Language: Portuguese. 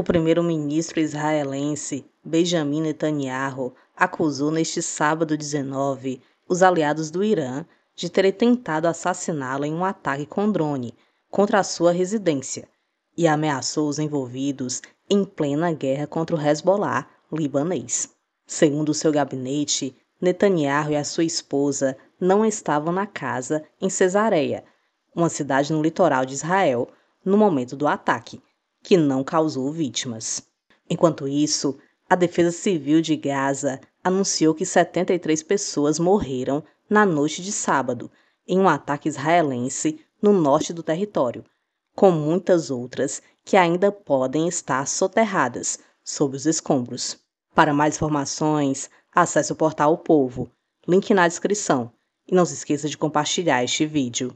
O primeiro-ministro israelense Benjamin Netanyahu acusou neste sábado 19 os aliados do Irã de terem tentado assassiná-lo em um ataque com drone contra a sua residência e ameaçou os envolvidos em plena guerra contra o Hezbollah libanês. Segundo seu gabinete, Netanyahu e a sua esposa não estavam na casa em Cesareia, uma cidade no litoral de Israel, no momento do ataque que não causou vítimas. Enquanto isso, a Defesa Civil de Gaza anunciou que 73 pessoas morreram na noite de sábado em um ataque israelense no norte do território, com muitas outras que ainda podem estar soterradas sob os escombros. Para mais informações, acesse o portal O Povo, link na descrição, e não se esqueça de compartilhar este vídeo.